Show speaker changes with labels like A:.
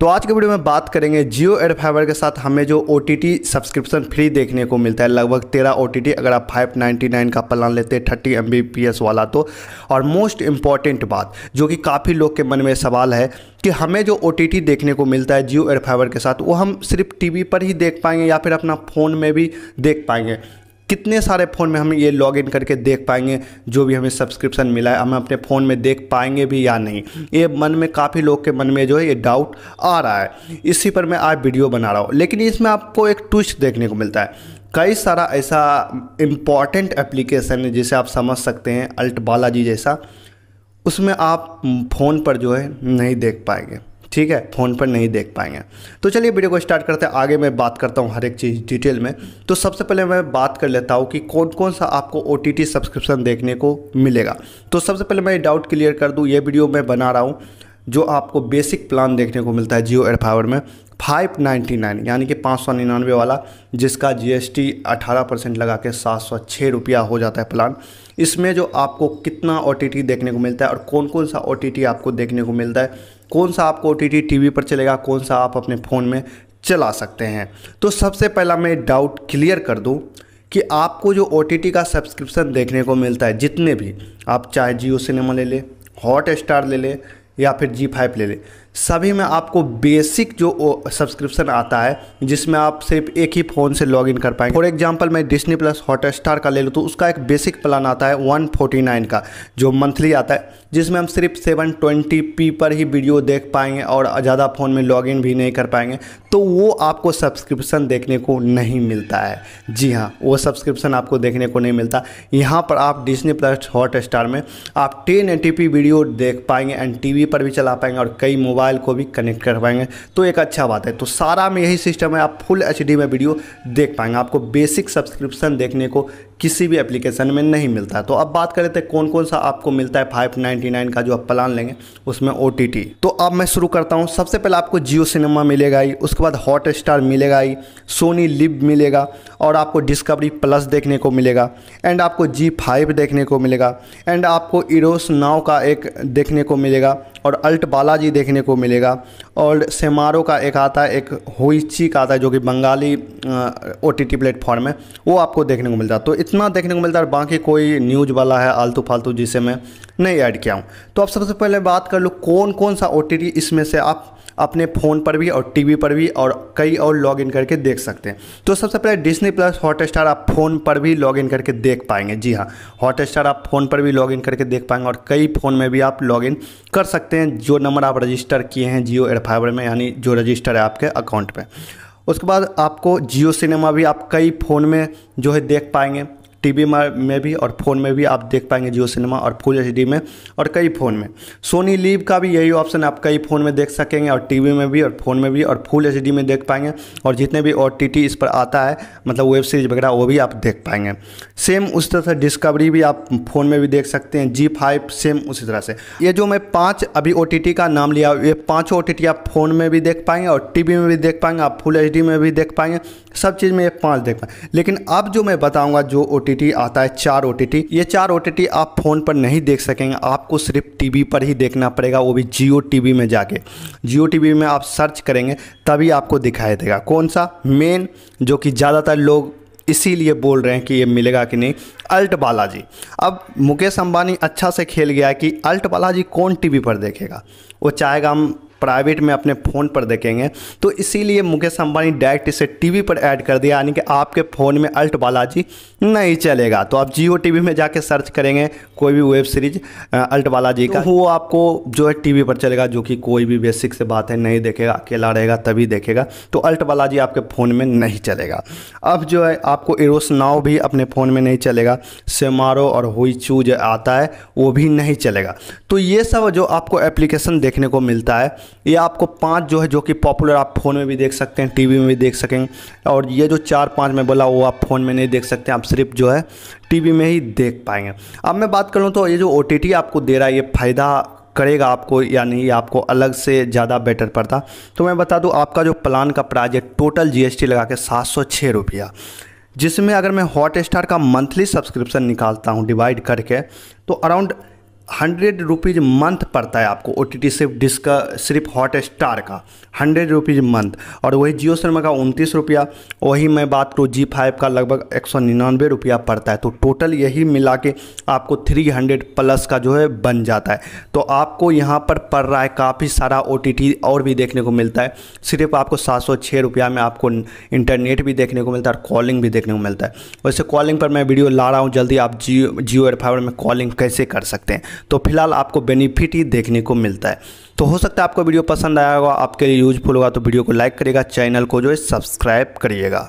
A: तो आज के वीडियो में बात करेंगे जियो एड फाइबर के साथ हमें जो ओ सब्सक्रिप्शन फ्री देखने को मिलता है लगभग तेरह ओ अगर आप 599 का प्लान लेते हैं थर्टी एम वाला तो और मोस्ट इम्पॉर्टेंट बात जो कि काफ़ी लोग के मन में सवाल है कि हमें जो ओ देखने को मिलता है जियो एड फाइबर के साथ वो हम सिर्फ टी पर ही देख पाएंगे या फिर अपना फ़ोन में भी देख पाएंगे कितने सारे फ़ोन में हम ये लॉग इन करके देख पाएंगे जो भी हमें सब्सक्रिप्शन मिला है हम अपने फ़ोन में देख पाएंगे भी या नहीं ये मन में काफ़ी लोग के मन में जो है ये डाउट आ रहा है इसी पर मैं आज वीडियो बना रहा हूँ लेकिन इसमें आपको एक ट्विस्ट देखने को मिलता है कई सारा ऐसा इम्पॉर्टेंट एप्लीकेशन है जिसे आप समझ सकते हैं अल्ट बालाजी जैसा उसमें आप फ़ोन पर जो है नहीं देख पाएंगे ठीक है फ़ोन पर नहीं देख पाएंगे तो चलिए वीडियो को स्टार्ट करते हैं आगे मैं बात करता हूँ हर एक चीज़ डिटेल में तो सबसे पहले मैं बात कर लेता हूँ कि कौन कौन सा आपको ओ सब्सक्रिप्शन देखने को मिलेगा तो सबसे पहले मैं डाउट क्लियर कर दूँ ये वीडियो मैं बना रहा हूँ जो आपको बेसिक प्लान देखने को मिलता है जियो एयर में फाइव नाइन्टी नाइन यानी कि पाँच सौ निन्यानवे वाला जिसका जीएसटी अठारह परसेंट लगा के सात सौ छः रुपया हो जाता है प्लान इसमें जो आपको कितना ओ देखने को मिलता है और कौन कौन सा ओ आपको देखने को मिलता है कौन सा आपको ओ टीवी पर चलेगा कौन सा आप अपने फ़ोन में चला सकते हैं तो सबसे पहला मैं डाउट क्लियर कर दूँ कि आपको जो ओ का सब्सक्रिप्शन देखने को मिलता है जितने भी आप चाहे जियो सिनेमा ले लें हॉट स्टार ले लें या फिर जी फाइव ले लें सभी में आपको बेसिक जो सब्सक्रिप्शन आता है जिसमें आप सिर्फ एक ही फ़ोन से लॉगिन कर पाएंगे फॉर एग्जांपल मैं डिस्नी प्लस हॉटस्टार का ले लूँ तो उसका एक बेसिक प्लान आता है 149 का जो मंथली आता है जिसमें हम सिर्फ 720p पर ही वीडियो देख पाएंगे और ज़्यादा फ़ोन में लॉगिन भी नहीं कर पाएंगे तो वो आपको सब्सक्रिप्शन देखने को नहीं मिलता है जी हाँ वो सब्सक्रिप्शन आपको देखने को नहीं मिलता यहाँ पर आप डिस्नी प्लस हॉट में आप टेन वीडियो देख पाएंगे एंड टी पर भी चला पाएंगे और कई मोबाइल मोबाइल को भी कनेक्ट कर पाएंगे तो एक अच्छा बात है तो सारा में यही सिस्टम है आप फुल एच में वीडियो देख पाएंगे आपको बेसिक सब्सक्रिप्शन देखने को किसी भी एप्लीकेशन में नहीं मिलता तो अब बात करें तो कौन कौन सा आपको मिलता है 599 का जो आप प्लान लेंगे उसमें ओ तो अब मैं शुरू करता हूँ सबसे पहले आपको जियो सिनेमा मिलेगा ही उसके बाद हॉट स्टार मिलेगा ही सोनी लिब मिलेगा और आपको डिस्कवरी प्लस देखने को मिलेगा एंड आपको जी फाइव देखने को मिलेगा एंड आपको इरोस नाव का एक देखने को मिलेगा और अल्ट बालाजी देखने को मिलेगा और सेमारो का एक आता है एक होइची का आता है जो कि Bengali O T T platform है वो आपको देखने को मिलता है तो इतना देखने को मिलता है बाकी कोई न्यूज़ वाला है आलतू फालतू जिसे मैं नहीं ऐड किया हूँ तो आप सबसे पहले बात कर लो कौन कौन सा ओ टी टी इसमें से आप अपने फ़ोन पर भी और टीवी पर भी और कई और लॉग इन करके देख सकते हैं तो सबसे पहले डिस्नी प्लस हॉटस्टार आप फ़ोन पर भी लॉग इन करके देख पाएंगे जी हाँ हॉटस्टार आप फ़ोन पर भी लॉग इन करके देख पाएंगे और कई फ़ोन में भी आप लॉग इन कर सकते हैं जो नंबर आप रजिस्टर किए हैं जियो एयर में यानी जो रजिस्टर है आपके अकाउंट पर उसके बाद आपको जियो सिनेमा भी आप कई फ़ोन में जो है देख पाएंगे टीवी में भी और फ़ोन में भी आप देख पाएंगे जियो सिनेमा और फुल एच में और कई फ़ोन में सोनी लीव का भी यही ऑप्शन आप कई फ़ोन में देख सकेंगे और टी में भी और फ़ोन में भी और फुल एच में देख पाएंगे और जितने भी ओ इस पर आता है मतलब वेब सीरीज वगैरह वो भी आप देख पाएंगे सेम उस तरह से डिस्कवरी भी आप फ़ोन में भी देख सकते हैं जी फाइव सेम उसी तरह से ये जो मैं पाँच अभी ओ का नाम लिया ये पाँचों ओ आप फ़ोन में भी देख पाएंगे और टी में भी देख पाएंगे आप फुल एच में भी देख पाएंगे सब चीज़ में ये पाँच देख पाएंगे लेकिन अब जो मैं बताऊँगा जो ओ आता है चार ओ ये चार ओ आप फ़ोन पर नहीं देख सकेंगे आपको सिर्फ टी पर ही देखना पड़ेगा वो भी जियो टी में जाके जियो टी में आप सर्च करेंगे तभी आपको दिखाई देगा कौन सा मेन जो कि ज़्यादातर लोग इसीलिए बोल रहे हैं कि ये मिलेगा कि नहीं अल्ट बालाजी अब मुकेश अंबानी अच्छा से खेल गया कि अल्ट बालाजी कौन टीवी पर देखेगा वो चाहेगा हम प्राइवेट में अपने फ़ोन पर देखेंगे तो इसीलिए मुकेश अंबानी डायरेक्ट इसे टीवी पर ऐड कर दिया यानी कि आपके फ़ोन में अल्ट बालाजी नहीं चलेगा तो आप जियो टीवी में जाके सर्च करेंगे कोई भी वेब सीरीज अल्ट बालाजी का तो वो आपको जो है टी पर चलेगा जो कि कोई भी बेसिक से बात है नहीं देखेगा अकेला रहेगा तभी देखेगा तो अल्ट बालाजी आपके फ़ोन में नहीं चलेगा अब जो है आपको एरोस नाव भी अपने फ़ोन में नहीं चलेगा सेमारो और हुई चू जो आता है वो भी नहीं चलेगा तो ये सब जो आपको एप्लीकेशन देखने को मिलता है ये आपको पांच जो है जो कि पॉपुलर आप फ़ोन में भी देख सकते हैं टीवी में भी देख सकें और ये जो चार पांच मैं बोला वो आप फ़ोन में नहीं देख सकते आप सिर्फ जो है टीवी में ही देख पाएंगे अब मैं बात करूँ तो ये जो ओ आपको दे रहा है ये फ़ायदा करेगा आपको या नहीं आपको अलग से ज़्यादा बेटर पड़ता तो मैं बता दूँ आपका जो प्लान का प्राइज है टोटल जीएसटी लगा के सात सौ छः रुपया जिसमें अगर मैं हॉट स्टार का मंथली सब्सक्रिप्शन निकालता हूँ डिवाइड करके तो अराउंड हंड्रेड रुपीज़ मंथ पड़ता है आपको ओ टी टी सिर्फ डिस्क का सिर्फ हॉट स्टार का हंड्रेड रुपीज़ मंथ और वही जियो सिनेमा का उनतीस रुपया वही मैं बात करूँ जी फाइव का लगभग एक सौ निन्यानवे रुपया पड़ता है तो टोटल यही मिला के आपको थ्री हंड्रेड प्लस का जो है बन जाता है तो आपको यहाँ पर पड़ रहा है काफ़ी सारा ओ टी टी और भी देखने को मिलता है सिर्फ आपको सात सौ छः रुपया में आपको इंटरनेट भी देखने को मिलता है और कॉलिंग भी देखने को मिलता है वैसे कॉलिंग पर मैं वीडियो ला रहा हूँ जल्दी आप जियो जियो एयर में कॉलिंग कैसे कर सकते हैं तो फिलहाल आपको बेनिफिट ही देखने को मिलता है तो हो सकता है आपको वीडियो पसंद आया होगा आपके लिए यूजफुल होगा तो वीडियो को लाइक करिएगा चैनल को जो है सब्सक्राइब करिएगा